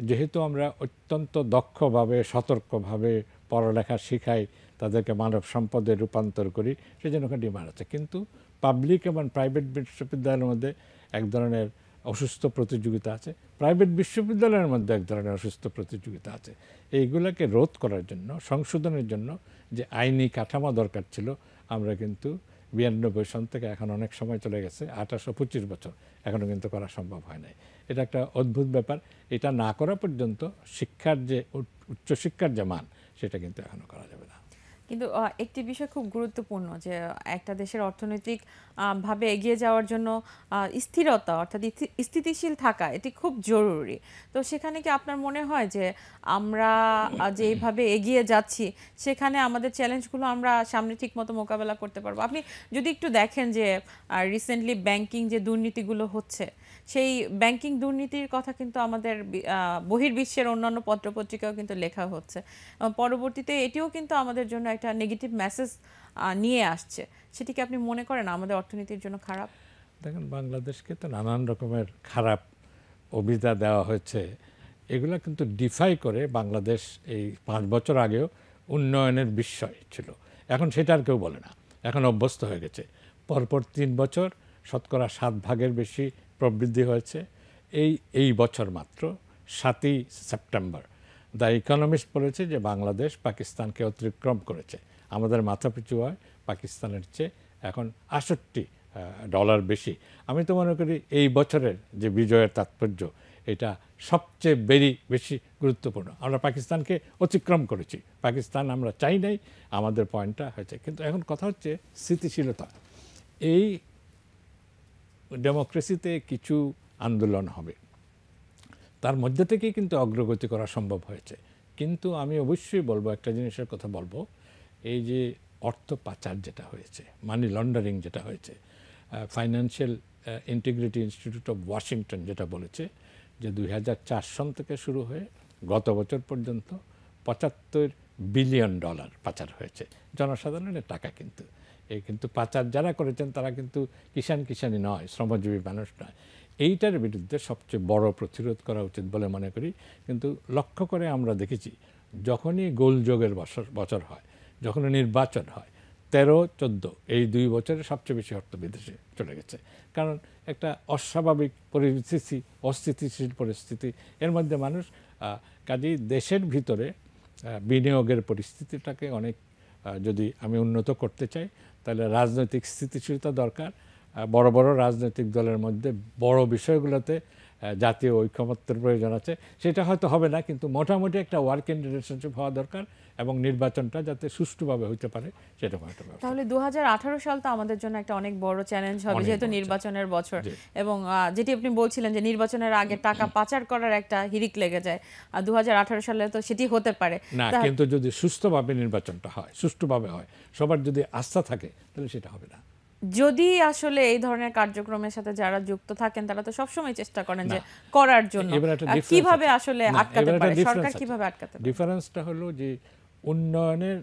যেহেতু আমরা অত্যন্ত দক্ষভাবে সতর্কভাবে পড়ালেখা শিখাই তাদেরকে মানব সম্পদে রূপান্তর করি সেই জন্য ওখানে ডিমান্ড আছে কিন্তু পাবলিক এবং প্রাইভেট বিশ্ববিদ্যালয়ের মধ্যে এক ধরনের অসুস্থ প্রতিযোগিতা আছে প্রাইভেট বিশ্ববিদ্যালয়ের মধ্যে এক ধরনের অসুস্থ প্রতিযোগিতা আছে এইগুলোকে রোধ করার জন্য সংশোধনের জন্য যে আইনি কাঠামো দরকার ছিল আমরা কিন্তু বিরানব্বই সন থেকে এখন অনেক সময় চলে গেছে আঠাশো পঁচিশ বছর এখনও কিন্তু করা সম্ভব হয় নাই এটা একটা অদ্ভুত ব্যাপার এটা না করা পর্যন্ত শিক্ষার যে উচ্চশিক্ষার যে মান সেটা কিন্তু এখনও করা যাবে না কিন্তু একটি বিষয় খুব গুরুত্বপূর্ণ যে একটা দেশের অর্থনৈতিক ভাবে এগিয়ে যাওয়ার জন্য স্থিরতা অর্থাৎ স্থিতিশীল থাকা এটি খুব জরুরি তো সেখানে কি আপনার মনে হয় যে আমরা এইভাবে এগিয়ে যাচ্ছি সেখানে আমাদের চ্যালেঞ্জগুলো আমরা সামনে ঠিকমতো মোকাবেলা করতে পারবো আপনি যদি একটু দেখেন যে রিসেন্টলি ব্যাংকিং যে দুর্নীতিগুলো হচ্ছে সেই ব্যাংকিং দুর্নীতির কথা কিন্তু আমাদের বহির্বিশ্বের অন্যান্য পত্রপত্রিকাও কিন্তু লেখা হচ্ছে পরবর্তীতে এটিও কিন্তু আমাদের জন্য একটা নেগেটিভ মেসেজ নিয়ে আসছে সেটিকে আপনি মনে করেন আমাদের অর্থনীতির জন্য খারাপ দেখেন বাংলাদেশকে তো নানান রকমের খারাপ অভিজ্ঞতা দেওয়া হয়েছে এগুলো কিন্তু ডিফাই করে বাংলাদেশ এই পাঁচ বছর আগেও উন্নয়নের বিস্ময় ছিল এখন সেটা আর কেউ বলে না এখন অভ্যস্ত হয়ে গেছে পরপর তিন বছর শতকরা সাত ভাগের বেশি প্রবৃদ্ধি হয়েছে এই এই বছর মাত্র সাতই সেপ্টেম্বর দ্য ইকোনমিস্ট বলেছে যে বাংলাদেশ পাকিস্তানকে অতিক্রম করেছে আমাদের মাথাপিছু হয় পাকিস্তানের চেয়ে এখন আষট্টি ডলার বেশি আমি তো মনে করি এই বছরের যে বিজয়ের তাৎপর্য এটা সবচেয়ে বেরি বেশি গুরুত্বপূর্ণ আমরা পাকিস্তানকে অতিক্রম করেছি পাকিস্তান আমরা চাই নাই আমাদের পয়েন্টটা হয়েছে কিন্তু এখন কথা হচ্ছে স্থিতিশীলতা এই ডেমোক্রেসিতে কিছু আন্দোলন হবে তার মধ্যে থেকেই কিন্তু অগ্রগতি করা সম্ভব হয়েছে কিন্তু আমি অবশ্যই বলবো একটা জিনিসের কথা বলবো এই যে অর্থ পাচার যেটা হয়েছে মানি লন্ডারিং যেটা হয়েছে Financial Integrity Institute of Washington যেটা বলেছে যে দুই হাজার সন থেকে শুরু হয়ে গত বছর পর্যন্ত পঁচাত্তর বিলিয়ন ডলার পাচার হয়েছে জনসাধারণের টাকা কিন্তু এ কিন্তু পাচার যারা করেছেন তারা কিন্তু কিষাণ কিষানি নয় শ্রমজীবী মানুষ নয় এইটার বিরুদ্ধে সবচেয়ে বড় প্রতিরোধ করা উচিত বলে মনে করি কিন্তু লক্ষ্য করে আমরা দেখেছি যখনই গোলযোগের বছর বছর হয় যখন নির্বাচন হয় তেরো চোদ্দো এই দুই বছরে সবচেয়ে বেশি অর্থ বিদেশে চলে গেছে কারণ একটা অস্বাভাবিক পরিস্থিতি অস্থিতিশীল পরিস্থিতি এর মধ্যে মানুষ কাজেই দেশের ভিতরে বিনিয়োগের পরিস্থিতিটাকে অনেক যদি আমি উন্নত করতে চাই তাহলে রাজনৈতিক স্থিতিশীলতা দরকার বড় বড় রাজনৈতিক দলের মধ্যে বড় বিষয়গুলোতে জাতীয় ঐক্যমত্যের প্রয়োজন আছে সেটা হয়তো হবে না কিন্তু মোটামুটি একটা ওয়ার্কিং রিলেশনশিপ হওয়া দরকার এবং নির্বাচনটা যাতে সুষ্ঠুভাবে হতে পারে সেটা একটা তাহলে দু হাজার সাল তো আমাদের জন্য একটা অনেক বড় চ্যালেঞ্জ হবে যেহেতু নির্বাচনের বছর এবং যেটি আপনি বলছিলেন যে নির্বাচনের আগে টাকা পাচার করার একটা হিরিক লেগে যায় আর দু সালে তো সেটি হতে পারে না কিন্তু যদি সুস্থভাবে নির্বাচনটা হয় সুষ্ঠুভাবে হয় সবার যদি আস্থা থাকে তাহলে সেটা হবে না যদি আসলে এই ধরনের কার্যক্রমের সাথে যারা যুক্ত থাকেন তারা তো সবসময় চেষ্টা করেন যে করার জন্য কিভাবে আসলে আটকাতে পারে সরকার কিভাবে আটকাতে পারে ডিফারেন্সটা হলো যে উন্নয়নের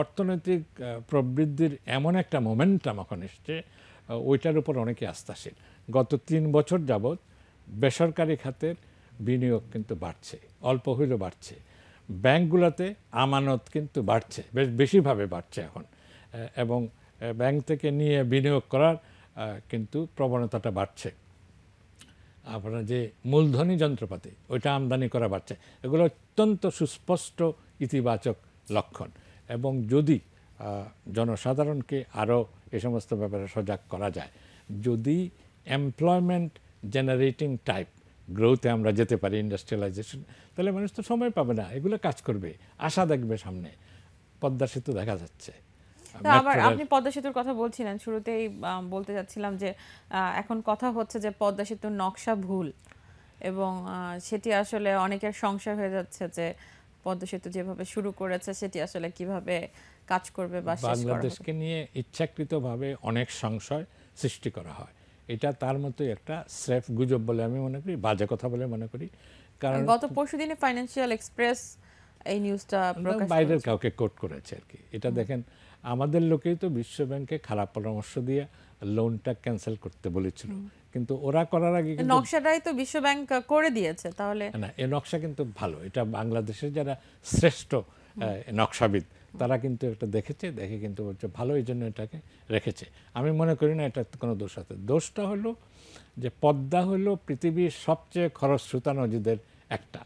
অর্থনৈতিক প্রবৃদ্ধির এমন একটা মোমেন্টাম এখন এসছে ওইটার উপর অনেকে আস্থাশীল গত তিন বছর যাবৎ বেসরকারি খাতের বিনিয়োগ কিন্তু বাড়ছে অল্প হইলেও বাড়ছে ব্যাংকগুলোতে আমানত কিন্তু বাড়ছে বেশ বেশিভাবে বাড়ছে এখন এবং ব্যাংক থেকে নিয়ে বিনিয়োগ করার কিন্তু প্রবণতাটা বাড়ছে আপনার যে মূলধনী যন্ত্রপাতি ওইটা আমদানি করা বাড়ছে এগুলো অত্যন্ত সুস্পষ্ট ইতিবাচক লক্ষণ এবং যদি জনসাধারণকে আরও এ সমস্ত ব্যাপারে সজাগ করা যায় যদি এমপ্লয়মেন্ট জেনারেটিং টাইপ গ্রোথে আমরা যেতে পারি ইন্ডাস্ট্রিয়ালাইজেশন তাহলে মানুষ তো সময় পাবে না এগুলো কাজ করবে আশা দেখবে সামনে পদ্মা সেতু দেখা যাচ্ছে আবার আপনি পদ্মা সেতুর কথা বলছিলেন শুরুতেই বলতে যাচ্ছিলাম যে এখন কথা হচ্ছে যে পদ্মা সেতুর নকশা ভুল এবং সেটি আসলে অনেকের সংশয় হয়ে যাচ্ছে যে পদ্মা সেতু যেভাবে শুরু করেছে সেটি আসলে কিভাবে কাজ করবে বা বাংলাদেশকে নিয়ে ইচ্ছাকৃতভাবে অনেক সংশয় সৃষ্টি করা হয় এটা তার মতোই একটা স্রেফ গুজব বলে আমি মনে করি বাজে কথা বলে মনে করি কারণ গত পরশু ফাইন্যান্সিয়াল এক্সপ্রেস এই নিউজটা বাইরের কাউকে কোট করেছে আর কি এটা দেখেন আমাদের লোকেই তো ব্যাংকে খারাপ পরামর্শ দিয়ে লোনটা ক্যান্সেল করতে বলেছিল কিন্তু ওরা করার আগে নকশাটাই তো ব্যাংক করে দিয়েছে তাহলে না এই নকশা কিন্তু ভালো এটা বাংলাদেশের যারা শ্রেষ্ঠ নকশাবিদ তারা কিন্তু এটা দেখেছে দেখে কিন্তু বলছে ভালো এই জন্য এটাকে রেখেছে আমি মনে করি না এটা কোনো দোষ আছে দোষটা হলো যে পদ্মা হলো পৃথিবীর সবচেয়ে খরস্রোতা নজিদের একটা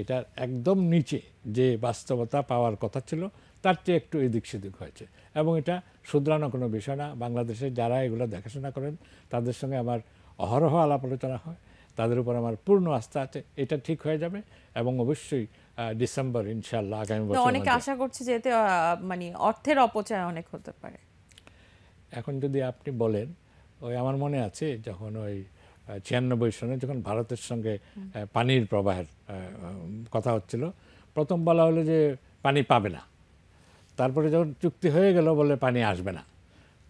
এটা একদম নিচে যে বাস্তবতা পাওয়ার কথা ছিল তার চেয়ে একটু এদিক সেদিক হয়েছে এবং এটা শুধরানো কোনো বিষয় না বাংলাদেশে যারা এগুলো দেখাশোনা করেন তাদের সঙ্গে আমার অহরহ আলাপ আলোচনা হয় তাদের উপর আমার পূর্ণ আস্থা আছে এটা ঠিক হয়ে যাবে এবং অবশ্যই ডিসেম্বর ইনশাল্লাহ আগামী বছর অনেকে আশা করছে যে এতে মানে অর্থের অপচয় অনেক হতে পারে এখন যদি আপনি বলেন ওই আমার মনে আছে যখন ওই ছিয়ানব্বই সনে যখন ভারতের সঙ্গে পানির প্রবাহের কথা হচ্ছিল প্রথম বলা হলো যে পানি পাবে না তারপরে যখন চুক্তি হয়ে গেল বলে পানি আসবে না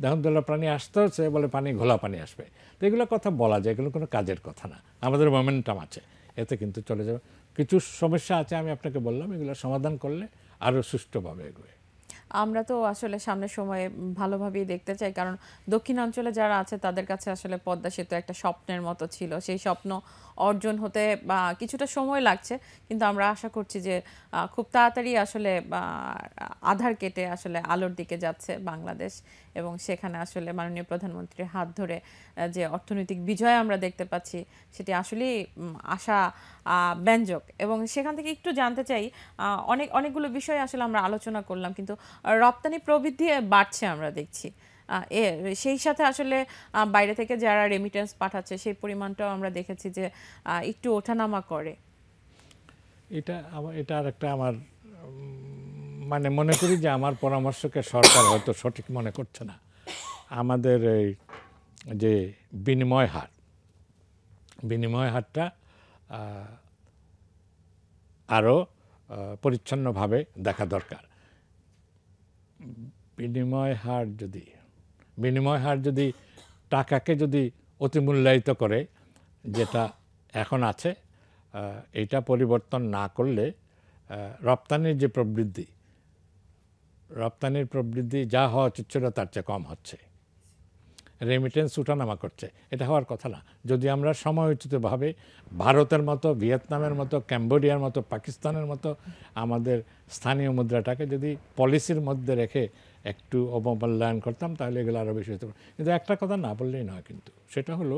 যখন ধরলো পানি আসতে হচ্ছে বলে পানি ঘোলা পানি আসবে তো এগুলো কথা বলা যায় এগুলো কোনো কাজের কথা না আমাদের মোমেন্টাম আছে এতে কিন্তু চলে যাবে কিছু সমস্যা আছে আমি আপনাকে বললাম এগুলো সমাধান করলে আরও সুষ্ঠুভাবে এগোয় আমরা তো আসলে সামনের সময়ে ভালোভাবেই দেখতে চাই কারণ দক্ষিণাঞ্চলে যারা আছে তাদের কাছে আসলে পদ্মা সেতু একটা স্বপ্নের মতো ছিল সেই স্বপ্ন অর্জন হতে বা কিছুটা সময় লাগছে কিন্তু আমরা আশা করছি যে খুব তাড়াতাড়ি আসলে আধার কেটে আসলে আলোর দিকে যাচ্ছে বাংলাদেশ এবং সেখানে আসলে মাননীয় প্রধানমন্ত্রীর হাত ধরে যে অর্থনৈতিক বিজয় আমরা দেখতে পাচ্ছি সেটি আসলেই আশা ব্যঞ্জক এবং সেখান থেকে একটু জানতে চাই অনেক অনেকগুলো বিষয় আসলে আমরা আলোচনা করলাম কিন্তু রপ্তানি প্রবৃদ্ধি বাড়ছে আমরা দেখছি সেই সাথে আসলে বাইরে থেকে যারা রেমিটেন্স পাঠাচ্ছে সেই পরিমাণটাও আমরা দেখেছি যে একটু ওঠানামা করে এটা আমার এটা আর একটা আমার মানে মনে করি যে আমার পরামর্শকে সরকার হয়তো সঠিক মনে করছে না আমাদের এই যে বিনিময় হার বিনিময় হারটা আরও পরিচ্ছন্নভাবে দেখা দরকার বিনিময় হার যদি বিনিময় হার যদি টাকাকে যদি অতিমূল্যায়িত করে যেটা এখন আছে এটা পরিবর্তন না করলে রপ্তানির যে প্রবৃদ্ধি রপ্তানির প্রবৃদ্ধি যা হওয়া উচিত ছিল তার চেয়ে কম হচ্ছে রেমিটেন্স উঠানামা করছে এটা হওয়ার কথা না যদি আমরা সময়োচিতভাবে ভারতের মতো ভিয়েতনামের মতো ক্যাম্বোডিয়ার মতো পাকিস্তানের মতো আমাদের স্থানীয় মুদ্রাটাকে যদি পলিসির মধ্যে রেখে একটু অবমূল্যায়ন করতাম তাহলে এগুলো আরও বেশি হতে পারে কিন্তু একটা কথা না বললেই নয় কিন্তু সেটা হলো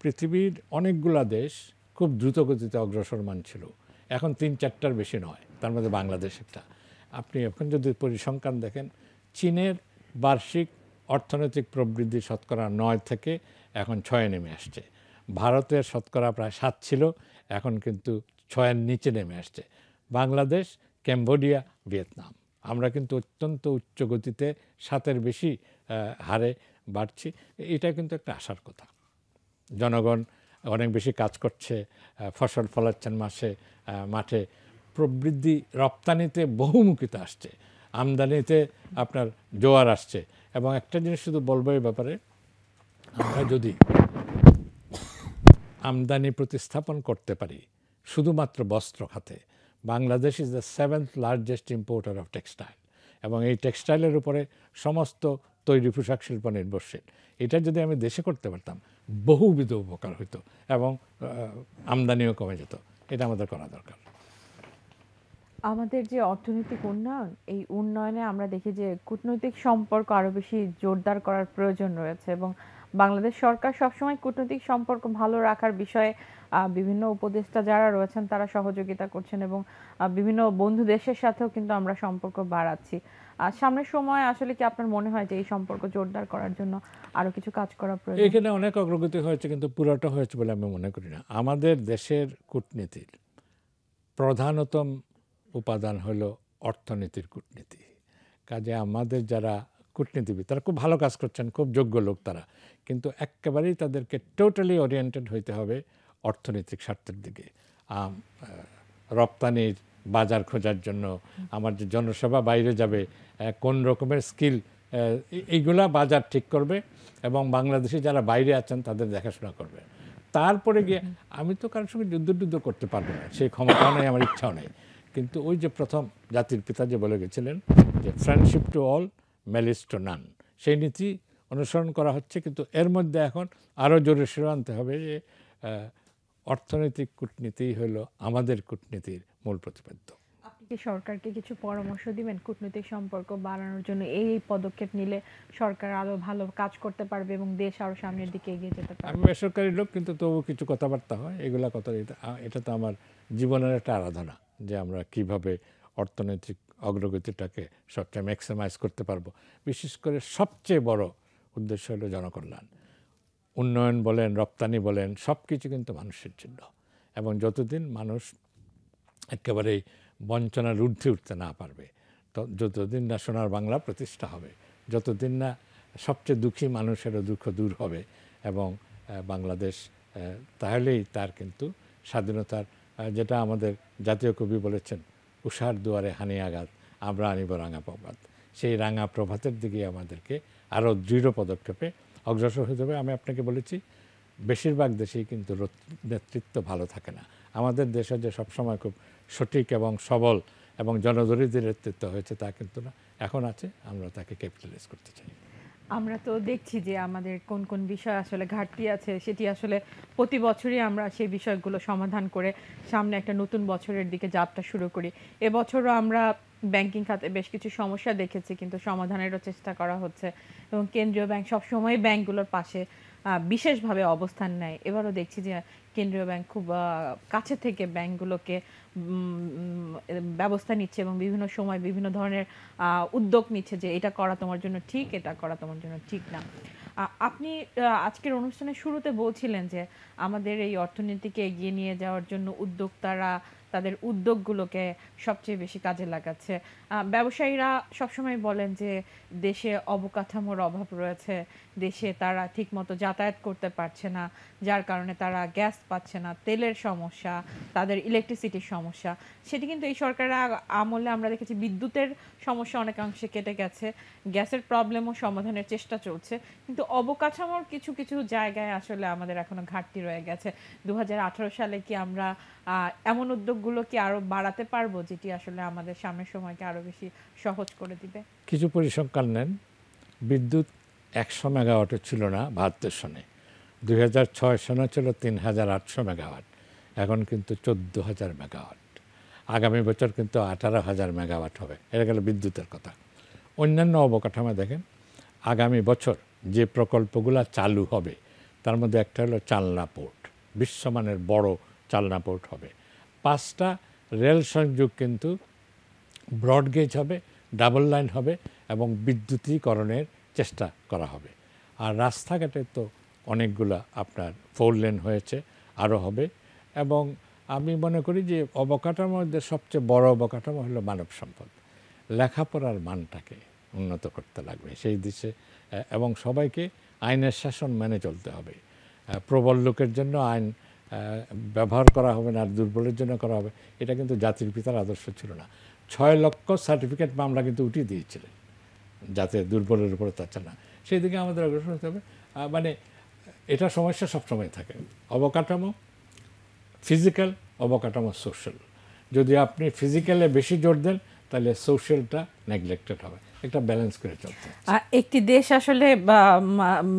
পৃথিবীর অনেকগুলা দেশ খুব দ্রুতগতিতে অগ্রসর অগ্রসরমান ছিল এখন তিন চারটার বেশি নয় তার মধ্যে বাংলাদেশ একটা আপনি এখন যদি পরিসংখ্যান দেখেন চীনের বার্ষিক অর্থনৈতিক প্রবৃদ্ধি শতকরা নয় থেকে এখন ছয়ে নেমে আসছে ভারতের শতকরা প্রায় সাত ছিল এখন কিন্তু ছয়ের নিচে নেমে আসছে বাংলাদেশ ক্যাম্বোডিয়া ভিয়েতনাম আমরা কিন্তু অত্যন্ত উচ্চ গতিতে সাতের বেশি হারে বাড়ছি এটা কিন্তু একটা আশার কথা জনগণ অনেক বেশি কাজ করছে ফসল ফলাচ্ছেন মাসে মাঠে প্রবৃদ্ধি রপ্তানিতে বহুমুখিতা আসছে আমদানিতে আপনার জোয়ার আসছে এবং একটা জিনিস শুধু বলবো এই ব্যাপারে আমরা যদি আমদানি প্রতিস্থাপন করতে পারি শুধুমাত্র বস্ত্র খাতে Bangladesh is the seventh largest importer of textile এবং এই টেক্সটাইলের উপরে সমস্ত তৈরি পোশাক শিল্প নির্ভরশীল এটা যদি আমি দেশে করতে পারতাম বহুবিধ উপকার হইতো এবং আমদানিও কমে যেত এটা আমাদের করা দরকার আমাদের যে অর্থনৈতিক উন্নয়ন এই উন্নয়নে আমরা দেখি যে কূটনৈতিক সম্পর্ক আরও বেশি জোরদার করার প্রয়োজন রয়েছে এবং বাংলাদেশ সরকার সবসময় কূটনৈতিক সম্পর্ক ভালো রাখার বিষয়ে বিভিন্ন উপদেষ্টা যারা রয়েছেন তারা সহযোগিতা করছেন এবং বিভিন্ন বন্ধু দেশের সাথেও কিন্তু আমরা সম্পর্ক বাড়াচ্ছি আর সামনের সময় আসলে কি আপনার মনে হয় যে এই সম্পর্ক জোরদার করার জন্য আরও কিছু কাজ করা প্রয়োজন এখানে অনেক অগ্রগতি হয়েছে কিন্তু পুরোটা হয়েছে বলে আমি মনে করি না আমাদের দেশের কূটনীতির প্রধানতম উপাদান হলো অর্থনীতির কূটনীতি কাজে আমাদের যারা কূটনীতিবিদ তারা খুব ভালো কাজ করছেন খুব যোগ্য লোক তারা কিন্তু একেবারেই তাদেরকে টোটালি ওরিয়েন্টেড হইতে হবে অর্থনৈতিক স্বার্থের দিকে রপ্তানির বাজার খোঁজার জন্য আমার যে জনসেবা বাইরে যাবে কোন রকমের স্কিল এইগুলা বাজার ঠিক করবে এবং বাংলাদেশে যারা বাইরে আছেন তাদের দেখাশোনা করবে তারপরে গিয়ে আমি তো কারোর সঙ্গে যুদ্ধ যুদ্ধ করতে পারবো না সেই ক্ষমতাও নেই আমার ইচ্ছাও নেই কিন্তু ওই যে প্রথম জাতির পিতা যে বলে গেছিলেন যে friendship to all malice to none সেই নীতি অনুসরণ করা হচ্ছে কিন্তু এর মধ্যে এখন আরও জোরে সেরে আনতে হবে যে অর্থনৈতিক কূটনীতি হল আমাদের কূটনীতির মূল প্রতিপাদ্য সরকারকে কিছু পরামর্শ দিবেন কূটনৈতিক সম্পর্ক বাড়ানোর জন্য এই পদক্ষেপ নিলে সরকার আরো ভালো কাজ করতে পারবে এবং দেশ আরো সামনের দিকে এগিয়ে যেতে পারবে আমি বেসরকারি লোক কিন্তু তবু কিছু কথাবার্তা হয় এগুলা কথা এটা তো আমার জীবনের একটা আরাধনা যে আমরা কিভাবে অর্থনৈতিক অগ্রগতিটাকে সবচেয়ে ম্যাক্সিমাইজ করতে পারবো বিশেষ করে সবচেয়ে বড় উদ্দেশ্য হলো জনকল্যাণ উন্নয়ন বলেন রপ্তানি বলেন সব কিছু কিন্তু মানুষের জন্য এবং যতদিন মানুষ একেবারেই বঞ্চনার ঊর্ধ্বে উঠতে না পারবে যতদিন না সোনার বাংলা প্রতিষ্ঠা হবে যতদিন না সবচেয়ে দুঃখী মানুষেরও দুঃখ দূর হবে এবং বাংলাদেশ তাহলেই তার কিন্তু স্বাধীনতার যেটা আমাদের জাতীয় কবি বলেছেন উষার দুয়ারে হানি আঘাত আমরা আনিব রাঙা প্রভাত সেই রাঙা প্রভাতের দিকে আমাদেরকে আরও দৃঢ় পদক্ষেপে অগ্রসর হতে হবে আমি আপনাকে বলেছি বেশিরভাগ দেশেই কিন্তু নেতৃত্ব ভালো থাকে না আমাদের দেশে যে সবসময় খুব সঠিক এবং সবল এবং জনদরিদ্রের নেতৃত্ব হয়েছে তা কিন্তু না এখন আছে আমরা তাকে ক্যাপিটালাইজ করতে চাই আমরা তো দেখছি যে আমাদের কোন কোন বিষয় আসলে ঘাটতি আছে সেটি আসলে প্রতি বছরই আমরা সেই বিষয়গুলো সমাধান করে সামনে একটা নতুন বছরের দিকে যাত্রা শুরু করি এবছরও আমরা ব্যাংকিং খাতে বেশ কিছু সমস্যা দেখেছি কিন্তু সমাধানেরও চেষ্টা করা হচ্ছে এবং কেন্দ্রীয় ব্যাংক সবসময় ব্যাংকগুলোর পাশে বিশেষভাবে অবস্থান নেয় এবারও দেখছি যে কেন্দ্রীয় ব্যাংক খুব কাছে থেকে ব্যাংকগুলোকে ব্যবস্থা নিচ্ছে এবং বিভিন্ন সময় বিভিন্ন ধরনের উদ্যোগ নিচ্ছে যে এটা করা তোমার জন্য ঠিক এটা করা তোমার জন্য ঠিক না আপনি আজকের অনুষ্ঠানের শুরুতে বলছিলেন যে আমাদের এই অর্থনীতিকে এগিয়ে নিয়ে যাওয়ার জন্য উদ্যোক্তারা তাদের উদ্যোগগুলোকে সবচেয়ে বেশি কাজে লাগাচ্ছে ব্যবসায়ীরা সবসময় বলেন যে দেশে অবকাঠামোর অভাব রয়েছে দেশে তারা ঠিকমতো যাতায়াত করতে পারছে না যার কারণে তারা গ্যাস পাচ্ছে না তেলের সমস্যা তাদের ইলেকট্রিসিটির সমস্যা সেটি কিন্তু এই সরকারের আমলে আমরা দেখেছি বিদ্যুতের সমস্যা অনেকাংশে কেটে গেছে গ্যাসের প্রবলেমও সমাধানের চেষ্টা চলছে কিন্তু অবকাঠামোর কিছু কিছু জায়গায় আসলে আমাদের এখনো ঘাটতি রয়ে গেছে দু সালে কি আমরা এমন উদ্যোগগুলো কি আরো বাড়াতে পারবো যেটি আসলে আমাদের সামনের সময়কে আরো বেশি সহজ করে দিবে কিছু পরিসংখ্যান নেন বিদ্যুৎ একশো মেগাওয়াটও ছিল না বাহাত্তর সনে দুই সনে ছিল তিন হাজার আটশো মেগাওয়াট এখন কিন্তু চোদ্দ হাজার মেগাওয়াট আগামী বছর কিন্তু আঠারো হাজার মেগাওয়াট হবে এটা গেল বিদ্যুতের কথা অন্যান্য অবকাঠামো দেখেন আগামী বছর যে প্রকল্পগুলো চালু হবে তার মধ্যে একটা হলো চালনা পোর্ট বিশ্বমানের বড় চালনা পোর্ট হবে পাঁচটা রেল সংযোগ কিন্তু ব্রডগেজ হবে ডাবল লাইন হবে এবং বিদ্যুতীকরণের চেষ্টা করা হবে আর রাস্তাঘাটে তো অনেকগুলা আপনার ফোর লেন হয়েছে আরও হবে এবং আমি মনে করি যে অবকাঠামো মধ্যে সবচেয়ে বড় অবকাঠামো হলো মানব সম্পদ লেখাপড়ার মানটাকে উন্নত করতে লাগবে সেই দিশে এবং সবাইকে আইনের শাসন মেনে চলতে হবে প্রবল লোকের জন্য আইন ব্যবহার করা হবে না আর দুর্বলের জন্য করা হবে এটা কিন্তু জাতির পিতার আদর্শ ছিল না ছয় লক্ষ সার্টিফিকেট মামলা কিন্তু উঠিয়ে দিয়েছিলেন যাতে দুর্বলের উপরে অত্যাচার না সেই দিকে আমাদের অগ্রসর হতে হবে মানে এটা সমস্যা সবসময় থাকে অবকাঠামো ফিজিক্যাল অবকাঠামো সোশ্যাল যদি আপনি ফিজিক্যালে বেশি জোর দেন তাহলে সোশ্যালটা নেগলেক্টেড হবে একটা ব্যালেন্স করে চলতে একটি দেশ আসলে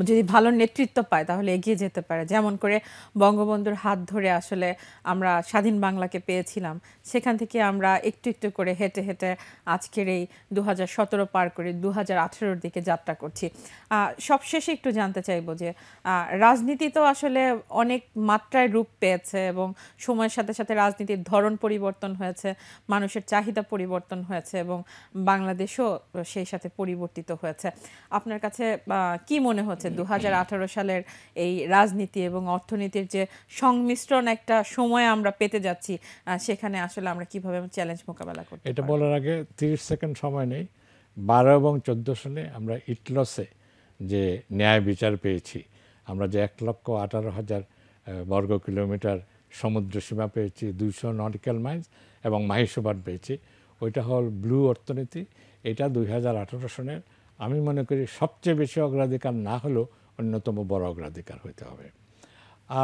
যদি ভালো নেতৃত্ব পায় তাহলে এগিয়ে যেতে পারে যেমন করে বঙ্গবন্ধুর হাত ধরে আসলে আমরা স্বাধীন বাংলাকে পেয়েছিলাম সেখান থেকে আমরা একটু একটু করে হেঁটে হেঁটে আজকের এই দু পার করে দু হাজার দিকে যাত্রা করছি সবশেষে একটু জানতে চাইবো যে রাজনীতি তো আসলে অনেক মাত্রায় রূপ পেয়েছে এবং সময়ের সাথে সাথে রাজনীতির ধরন পরিবর্তন হয়েছে মানুষের চাহিদা পরিবর্তন হয়েছে এবং বাংলাদেশও সেই সাথে পরিবর্তিত হয়েছে আপনার কাছে কি মনে হচ্ছে দু সালের এই রাজনীতি এবং অর্থনীতির যে সংমিশ্রণ একটা সময় আমরা পেতে যাচ্ছি সেখানে আসলে আমরা কিভাবে চ্যালেঞ্জ মোকাবেলা করি এটা বলার আগে তিরিশ সেকেন্ড সময় নেই বারো এবং চোদ্দ সনে আমরা ইটলসে যে ন্যায় বিচার পেয়েছি আমরা যে এক লক্ষ আঠারো হাজার বর্গ কিলোমিটার সমুদ্র সীমা পেয়েছি দুইশো নটিক্যাল মাইলস এবং মাইসোবার পেয়েছি ওইটা হল ব্লু অর্থনীতি এটা দুই সনের আমি মনে করি সবচেয়ে বেশি অগ্রাধিকার না হলেও অন্যতম বড় অগ্রাধিকার হইতে হবে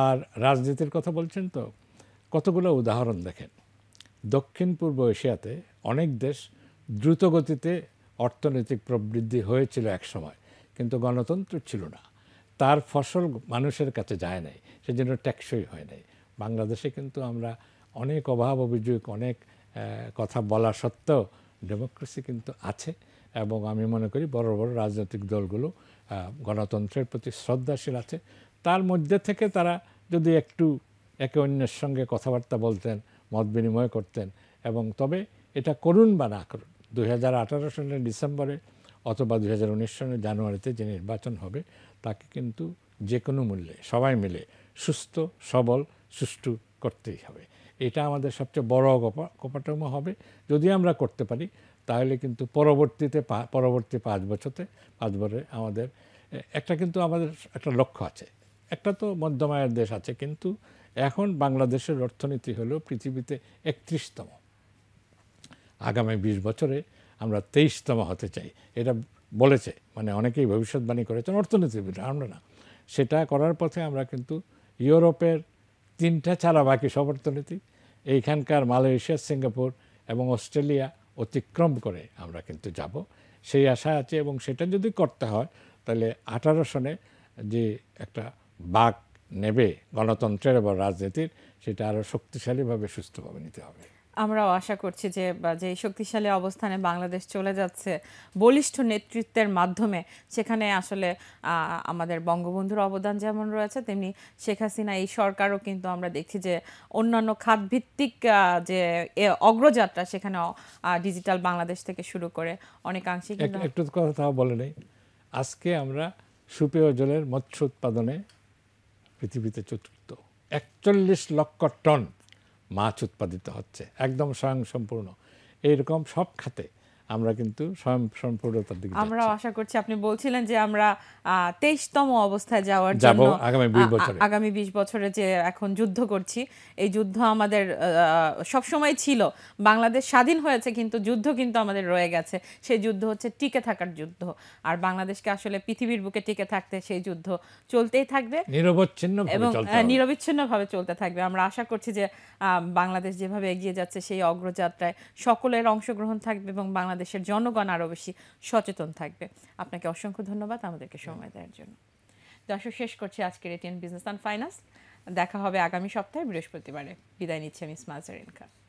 আর রাজনীতির কথা বলছেন তো কতগুলো উদাহরণ দেখেন দক্ষিণ পূর্ব এশিয়াতে অনেক দেশ দ্রুতগতিতে অর্থনৈতিক প্রবৃদ্ধি হয়েছিল এক সময় কিন্তু গণতন্ত্র ছিল না তার ফসল মানুষের কাছে যায় নাই সেজন্য ট্যাক্সই হয় নাই বাংলাদেশে কিন্তু আমরা অনেক অভাব অভিযোগ অনেক কথা বলা সত্ত্বেও ডেমোক্রেসি কিন্তু আছে এবং আমি মনে করি বড় বড় রাজনৈতিক দলগুলো গণতন্ত্রের প্রতি শ্রদ্ধাশীল আছে তার মধ্যে থেকে তারা যদি একটু একে অন্যের সঙ্গে কথাবার্তা বলতেন মত বিনিময় করতেন এবং তবে এটা করুন বা না করুন দুই সালের ডিসেম্বরে অথবা দুই সালের জানুয়ারিতে যে নির্বাচন হবে তাকে কিন্তু যে কোনো মূল্যে সবাই মিলে সুস্থ সবল সুষ্ঠু করতেই হবে এটা আমাদের সবচেয়ে বড় কপাটম হবে যদি আমরা করতে পারি তাহলে কিন্তু পরবর্তীতে পরবর্তী পাঁচ বছরতে পাঁচ বছরে আমাদের একটা কিন্তু আমাদের একটা লক্ষ্য আছে একটা তো মধ্যমায়ের দেশ আছে কিন্তু এখন বাংলাদেশের অর্থনীতি হলো পৃথিবীতে একত্রিশতম আগামী বিশ বছরে আমরা তেইশতম হতে চাই এটা বলেছে মানে অনেকেই ভবিষ্যৎবাণী করেছেন অর্থনীতিবিদরা আমরা না সেটা করার পথে আমরা কিন্তু ইউরোপের তিনটা ছাড়া বাকি সব অর্থনীতি এইখানকার মালয়েশিয়া সিঙ্গাপুর এবং অস্ট্রেলিয়া অতিক্রম করে আমরা কিন্তু যাব সেই আশা আছে এবং সেটা যদি করতে হয় তাহলে আঠারো সনে যে একটা বাঘ নেবে গণতন্ত্রের এবং রাজনীতির সেটা আরও শক্তিশালীভাবে সুস্থভাবে নিতে হবে আমরাও আশা করছি যে যে শক্তিশালী অবস্থানে বাংলাদেশ চলে যাচ্ছে বলিষ্ঠ নেতৃত্বের মাধ্যমে সেখানে আসলে আমাদের বঙ্গবন্ধুর অবদান যেমন রয়েছে তেমনি শেখ হাসিনা এই সরকারও কিন্তু আমরা দেখছি যে অন্যান্য খাতভিত্তিক যে অগ্রযাত্রা সেখানে ডিজিটাল বাংলাদেশ থেকে শুরু করে অনেকাংশে একটু কথা তাও বলে নেই আজকে আমরা সুপেয় জলের মৎস্য উৎপাদনে পৃথিবীতে চতুর্থ একচল্লিশ লক্ষ টন মাছ উৎপাদিত হচ্ছে একদম স্বয়ংসম্পূর্ণ এইরকম সব খাতে আমরা কিন্তু সম্পূর্ণতার দিকে আমরা আশা করছি আপনি বলছিলেন যে আমরা তেইশতম অবস্থায় যাওয়ার জন্য আগামী বিশ বছরে আগামী বিশ বছরে যে এখন যুদ্ধ করছি এই যুদ্ধ আমাদের সবসময় ছিল বাংলাদেশ স্বাধীন হয়েছে কিন্তু যুদ্ধ কিন্তু আমাদের রয়ে গেছে সেই যুদ্ধ হচ্ছে টিকে থাকার যুদ্ধ আর বাংলাদেশকে আসলে পৃথিবীর বুকে টিকে থাকতে সেই যুদ্ধ চলতেই থাকবে নিরবচ্ছিন্ন এবং হ্যাঁ, নিরবিচ্ছিন্নভাবে চলতে থাকবে আমরা আশা করছি যে বাংলাদেশ যেভাবে এগিয়ে যাচ্ছে সেই অগ্রযাত্রায় সকলের অংশগ্রহণ থাকবে এবং বাংলাদেশ বাংলাদেশের জনগণ আরও বেশি সচেতন থাকবে আপনাকে অসংখ্য ধন্যবাদ আমাদেরকে সময় দেওয়ার জন্য দর্শক শেষ করছি আজকের এটিএন বিজনেস অ্যান্ড ফাইন্যান্স দেখা হবে আগামী সপ্তাহে বৃহস্পতিবারে বিদায় নিচ্ছে মিস ইসমাল খান